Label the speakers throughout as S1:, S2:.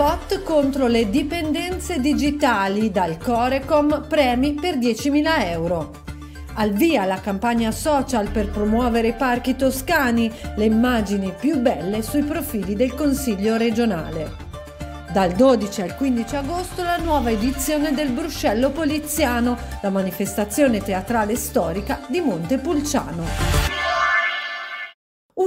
S1: spot contro le dipendenze digitali dal Corecom premi per 10.000 euro. Al via la campagna social per promuovere i parchi toscani, le immagini più belle sui profili del Consiglio regionale. Dal 12 al 15 agosto la nuova edizione del Bruscello Poliziano, la manifestazione teatrale storica di Monte Pulciano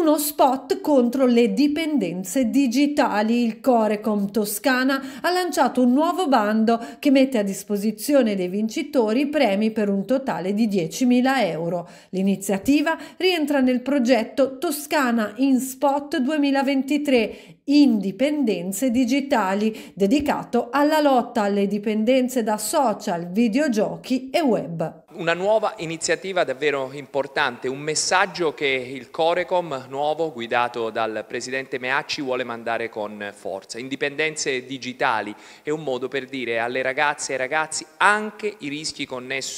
S1: uno spot contro le dipendenze digitali. Il Corecom Toscana ha lanciato un nuovo bando che mette a disposizione dei vincitori premi per un totale di 10.000 euro. L'iniziativa rientra nel progetto Toscana in Spot 2023 Indipendenze Digitali, dedicato alla lotta alle dipendenze da social, videogiochi e web.
S2: Una nuova iniziativa davvero importante, un messaggio che il Corecom nuovo, guidato dal Presidente Meacci, vuole mandare con forza. Indipendenze digitali è un modo per dire alle ragazze e ai ragazzi anche i rischi connessi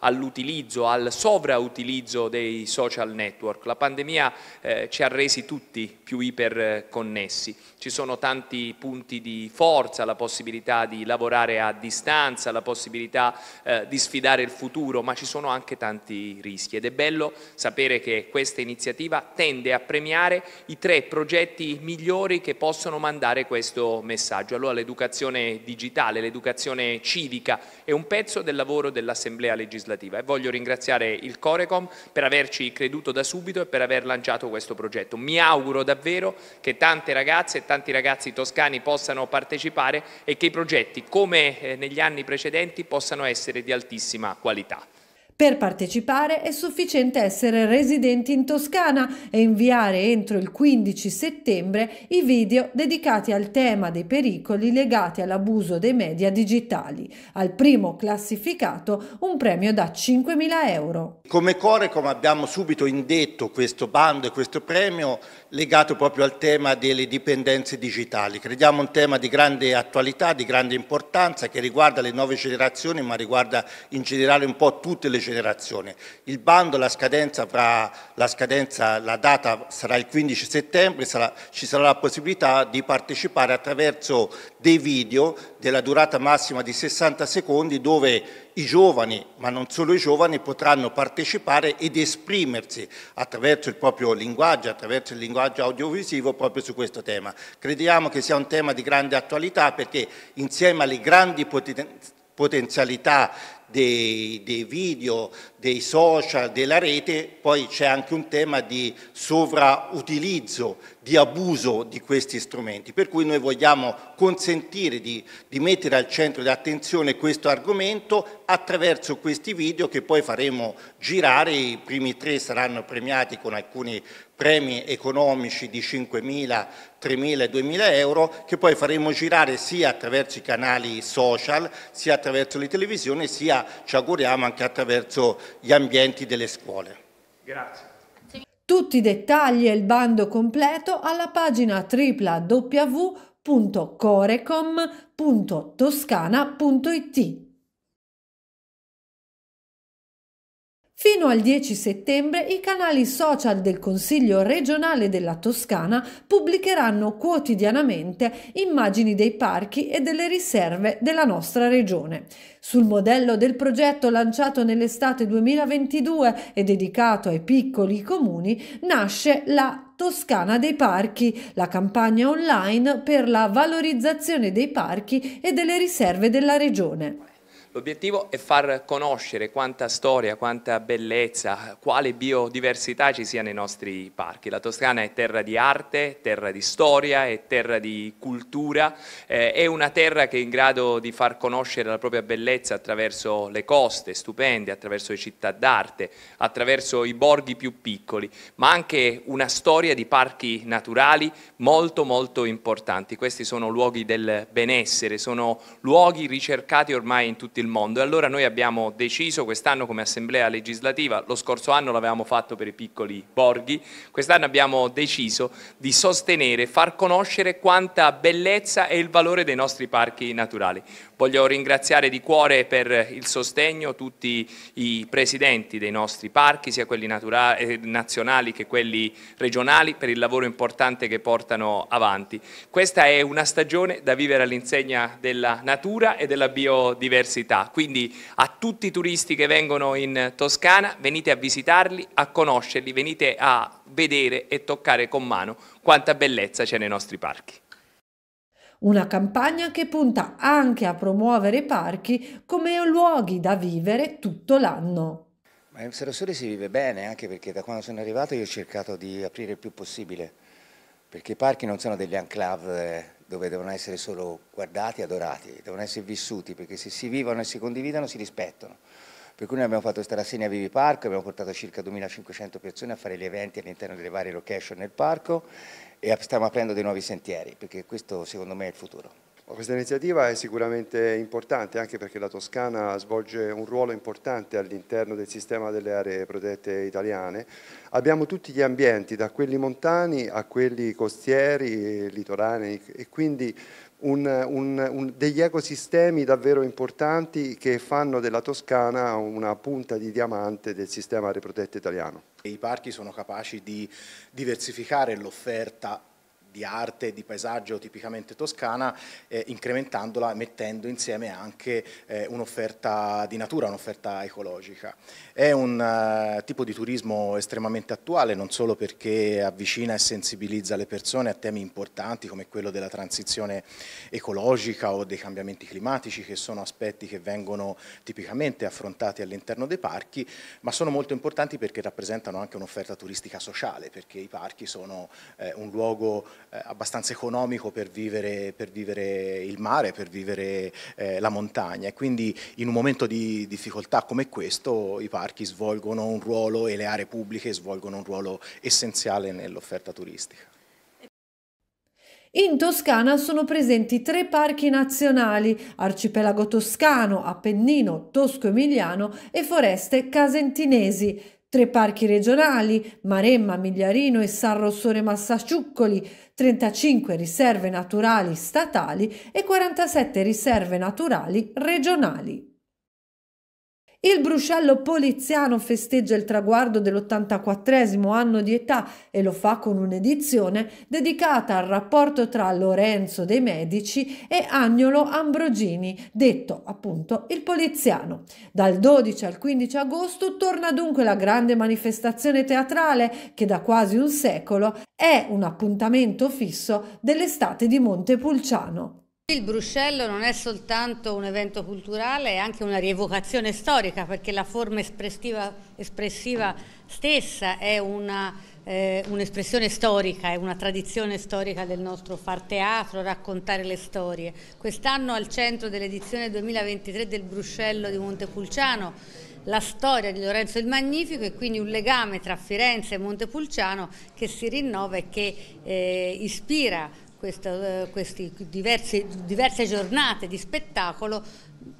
S2: all'utilizzo, al sovrautilizzo dei social network. La pandemia eh, ci ha resi tutti più iperconnessi stessi. Ci sono tanti punti di forza, la possibilità di lavorare a distanza, la possibilità eh, di sfidare il futuro, ma ci sono anche tanti rischi ed è bello sapere che questa iniziativa tende a premiare i tre progetti migliori che possono mandare questo messaggio. Allora l'educazione digitale, l'educazione civica è un pezzo del lavoro dell'Assemblea legislativa e voglio ringraziare il Corecom per averci creduto da subito e per aver lanciato questo progetto. Mi auguro davvero che tante ragazze ragazze e tanti ragazzi toscani possano partecipare e che i progetti, come eh, negli anni precedenti, possano essere di altissima qualità.
S1: Per partecipare è sufficiente essere residenti in Toscana e inviare entro il 15 settembre i video dedicati al tema dei pericoli legati all'abuso dei media digitali. Al primo classificato un premio da 5.000 euro.
S3: Come Corecom abbiamo subito indetto questo bando e questo premio legato proprio al tema delle dipendenze digitali. Crediamo un tema di grande attualità, di grande importanza che riguarda le nuove generazioni ma riguarda in generale un po' tutte le generazioni considerazione. Il bando, la scadenza, la, scadenza la data sarà il 15 settembre, sarà, ci sarà la possibilità di partecipare attraverso dei video della durata massima di 60 secondi dove i giovani, ma non solo i giovani, potranno partecipare ed esprimersi attraverso il proprio linguaggio, attraverso il linguaggio audiovisivo proprio su questo tema. Crediamo che sia un tema di grande attualità perché insieme alle grandi potenzialità dei, dei video, dei social, della rete, poi c'è anche un tema di sovrautilizzo, di abuso di questi strumenti, per cui noi vogliamo consentire di, di mettere al centro di attenzione questo argomento attraverso questi video che poi faremo girare, i primi tre saranno premiati con alcuni premi economici di 5.000, 3.000 e 2.000 euro che poi faremo girare sia attraverso i canali social, sia attraverso le televisioni, sia ci auguriamo anche attraverso gli ambienti delle scuole.
S2: Grazie.
S1: Tutti i dettagli e il bando completo alla pagina www.corecom.toscana.it Fino al 10 settembre i canali social del Consiglio regionale della Toscana pubblicheranno quotidianamente immagini dei parchi e delle riserve della nostra regione. Sul modello del progetto lanciato nell'estate 2022 e dedicato ai piccoli comuni, nasce la Toscana dei Parchi, la campagna online per la valorizzazione dei parchi e delle riserve della regione.
S2: L'obiettivo è far conoscere quanta storia, quanta bellezza, quale biodiversità ci sia nei nostri parchi. La Toscana è terra di arte, terra di storia, è terra di cultura, eh, è una terra che è in grado di far conoscere la propria bellezza attraverso le coste stupende, attraverso le città d'arte, attraverso i borghi più piccoli, ma anche una storia di parchi naturali molto molto importanti. Questi sono luoghi del benessere, sono luoghi ricercati ormai in tutti il mondo e allora noi abbiamo deciso quest'anno come assemblea legislativa, lo scorso anno l'avevamo fatto per i piccoli borghi, quest'anno abbiamo deciso di sostenere, far conoscere quanta bellezza e il valore dei nostri parchi naturali. Voglio ringraziare di cuore per il sostegno tutti i presidenti dei nostri parchi, sia quelli eh, nazionali che quelli regionali, per il lavoro importante che portano avanti. Questa è una stagione da vivere all'insegna della natura e della biodiversità, quindi a tutti i turisti che vengono in Toscana venite a visitarli, a conoscerli, venite a vedere e toccare con mano quanta bellezza c'è nei nostri parchi.
S1: Una campagna che punta anche a promuovere i parchi come luoghi da vivere tutto l'anno.
S3: Ma in Serrasole si vive bene, anche perché da quando sono arrivato io ho cercato di aprire il più possibile, perché i parchi non sono degli enclave eh, dove devono essere solo guardati e adorati, devono essere vissuti, perché se si vivono e si condividono si rispettano. Per cui noi abbiamo fatto questa rassegna Vivi Parco, abbiamo portato circa 2500 persone a fare gli eventi all'interno delle varie location nel parco e stiamo aprendo dei nuovi sentieri, perché questo secondo me è il futuro.
S4: Questa iniziativa è sicuramente importante anche perché la Toscana svolge un ruolo importante all'interno del sistema delle aree protette italiane. Abbiamo tutti gli ambienti, da quelli montani a quelli costieri, litorani e quindi un, un, un, degli ecosistemi davvero importanti che fanno della Toscana una punta di diamante del sistema riprotetto italiano.
S2: I parchi sono capaci di diversificare l'offerta di arte e di paesaggio tipicamente toscana, eh, incrementandola mettendo insieme anche eh, un'offerta di natura, un'offerta ecologica. È un eh, tipo di turismo estremamente attuale, non solo perché avvicina e sensibilizza le persone a temi importanti come quello della transizione ecologica o dei cambiamenti climatici, che sono aspetti che vengono tipicamente affrontati all'interno dei parchi, ma sono molto importanti perché rappresentano anche un'offerta turistica sociale, perché i parchi sono eh, un luogo eh, abbastanza economico per vivere, per vivere, il mare, per vivere eh, la montagna e quindi in un momento di difficoltà come questo i parchi svolgono un ruolo e le aree pubbliche svolgono un ruolo essenziale nell'offerta turistica.
S1: In Toscana sono presenti tre parchi nazionali, Arcipelago Toscano, Appennino, Tosco-Emiliano e Foreste Casentinesi tre parchi regionali, Maremma, Migliarino e San Rossore Massasciuccoli, 35 riserve naturali statali e 47 riserve naturali regionali. Il Bruscello Poliziano festeggia il traguardo dell'84 anno di età e lo fa con un'edizione dedicata al rapporto tra Lorenzo dei Medici e Agnolo Ambrogini, detto appunto il Poliziano. Dal 12 al 15 agosto torna dunque la grande manifestazione teatrale che da quasi un secolo è un appuntamento fisso dell'estate di Montepulciano.
S5: Il Bruscello non è soltanto un evento culturale, è anche una rievocazione storica perché la forma espressiva, espressiva stessa è eh, un'espressione eh, un storica, è una tradizione storica del nostro far teatro, raccontare le storie. Quest'anno al centro dell'edizione 2023 del Bruscello di Montepulciano la storia di Lorenzo il Magnifico e quindi un legame tra Firenze e Montepulciano che si rinnova e che eh, ispira questa, eh, queste diverse, diverse giornate di spettacolo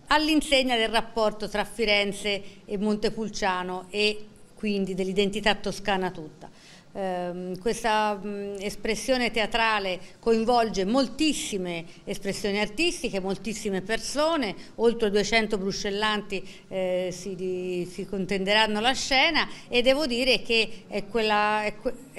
S5: all'insegna del rapporto tra Firenze e Montepulciano e quindi dell'identità toscana tutta. Ehm, questa espressione teatrale coinvolge moltissime espressioni artistiche, moltissime persone, oltre 200 bruscellanti eh, si, si, contenderanno la scena e devo dire che è quella, è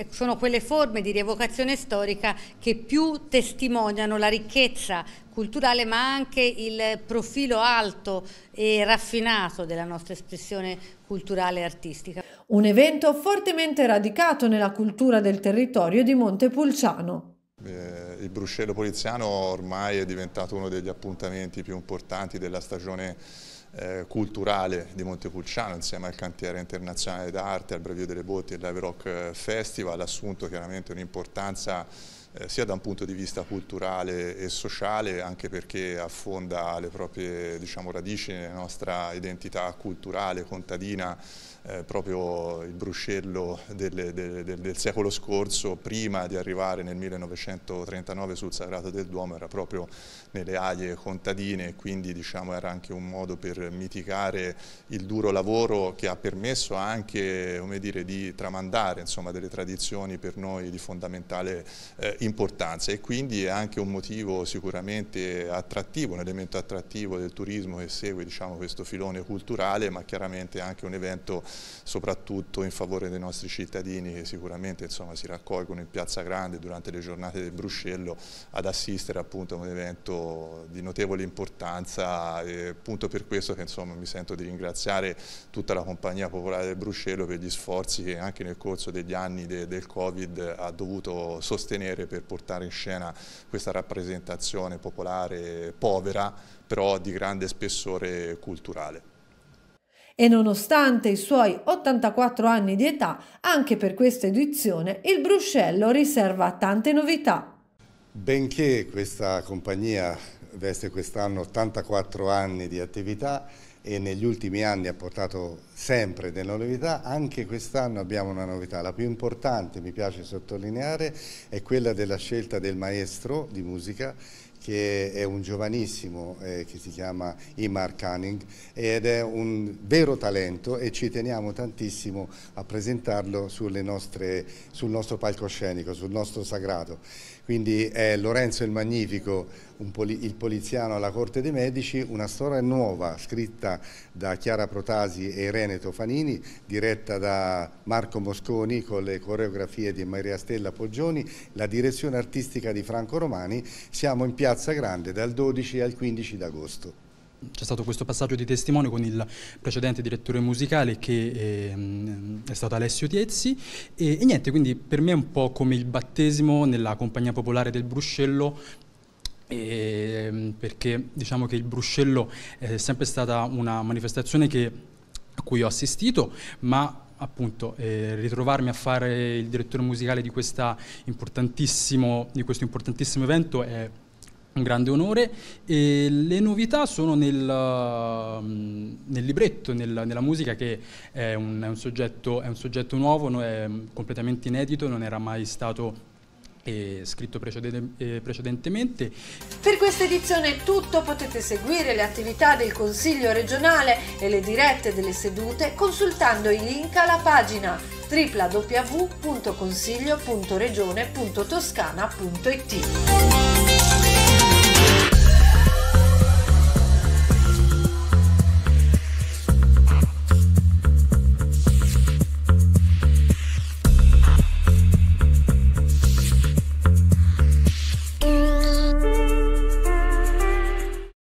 S5: sono quelle forme di rievocazione storica che più testimoniano la ricchezza culturale ma anche il profilo alto e raffinato della nostra espressione culturale e artistica
S1: un evento fortemente radicato nella cultura del territorio di Montepulciano.
S4: Eh, il bruscello poliziano ormai è diventato uno degli appuntamenti più importanti della stagione eh, culturale di Montepulciano insieme al cantiere internazionale d'arte, al Brevio delle Botti e al Live Rock eh, Festival, ha assunto chiaramente un'importanza eh, sia da un punto di vista culturale e sociale, anche perché affonda le proprie diciamo, radici nella nostra identità culturale, contadina, eh, proprio il bruscello del, del, del, del, secolo scorso, prima di arrivare nel 1939 sul Sagrato del Duomo, era proprio nelle aie contadine, quindi diciamo, era anche un modo per mitigare il duro lavoro che ha permesso anche dire, di tramandare insomma, delle tradizioni per noi di fondamentale eh, importanza e quindi è anche un motivo sicuramente attrattivo, un elemento attrattivo del turismo che segue diciamo, questo filone culturale ma chiaramente anche un evento soprattutto in favore dei nostri cittadini che sicuramente insomma, si raccolgono in Piazza Grande durante le giornate del Bruscello ad assistere appunto, a un evento di notevole importanza e appunto per questo che insomma, mi sento di ringraziare tutta la compagnia popolare del Bruscello per gli sforzi che anche nel corso degli anni de del Covid ha dovuto sostenere per portare in scena questa rappresentazione popolare povera, però di grande spessore culturale
S1: e nonostante i suoi 84 anni di età, anche per questa edizione il Bruscello riserva tante novità.
S3: Benché questa compagnia veste quest'anno 84 anni di attività e negli ultimi anni ha portato sempre delle novità, anche quest'anno abbiamo una novità, la più importante mi piace sottolineare è quella della scelta del maestro di musica che è un giovanissimo eh, che si chiama Imar Cunning ed è un vero talento e ci teniamo tantissimo a presentarlo nostre, sul nostro palcoscenico, sul nostro sagrato. Quindi è Lorenzo il Magnifico, poli, il poliziano alla Corte dei Medici, una storia nuova scritta da Chiara Protasi e Irene Tofanini, diretta da Marco Mosconi con le coreografie di Maria Stella Poggioni, la direzione artistica di Franco Romani. Siamo in piazza Piazza Grande dal 12 al 15 d'agosto.
S2: C'è stato questo passaggio di testimone con il precedente direttore musicale che è, ehm, è stato Alessio Tiezzi e, e niente, quindi per me è un po' come il battesimo nella compagnia popolare del Bruscello e, ehm, perché diciamo che il Bruscello è sempre stata una manifestazione che, a cui ho assistito, ma appunto eh, ritrovarmi a fare il direttore musicale di, di questo importantissimo evento è un grande onore. E le novità sono nel, mm, nel libretto, nel, nella musica che è un, è, un soggetto, è un, soggetto, nuovo, è mm, completamente inedito, non era mai stato eh, scritto preceden eh, precedentemente.
S1: Per questa edizione è tutto, potete seguire le attività del Consiglio regionale e le dirette delle sedute consultando i link alla pagina www.consiglio.regione.toscana.it.